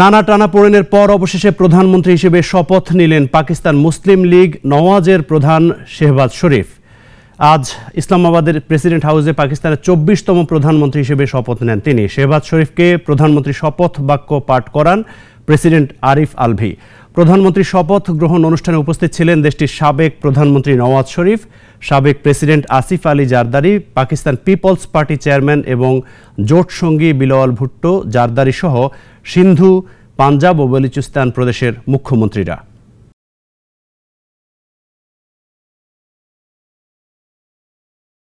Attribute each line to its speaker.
Speaker 1: নানা টানাপোড়েনের পর অবশেষে প্রধানমন্ত্রী হিসেবে শপথ নিলেন পাকিস্তান মুসলিম লীগ নওয়াজের প্রধান শেহবাজ শরীফ আজ ইসলামাবাদের প্রেসিডেন্ট হাউসে পাকিস্তানের চব্বিশতম প্রধানমন্ত্রী হিসেবে শপথ নেন তিনি শেহবাজ শরীফকে প্রধানমন্ত্রী শপথ বাক্য পাঠ করান প্রেসিডেন্ট আরিফ আলভি প্রধানমন্ত্রী শপথ গ্রহণ অনুষ্ঠানে উপস্থিত ছিলেন দেশটির সাবেক প্রধানমন্ত্রী নওয়াজ শরীফ সাবেক president Asif Ali Zardari Pakistan Peoples Party chairman এবং জোট সঙ্গী বিলওয়াল ভুট্টো জারদারি সহ সিন্ধু পাঞ্জাব ও বেলুচিস্তান প্রদেশের মুখ্যমন্ত্রীরা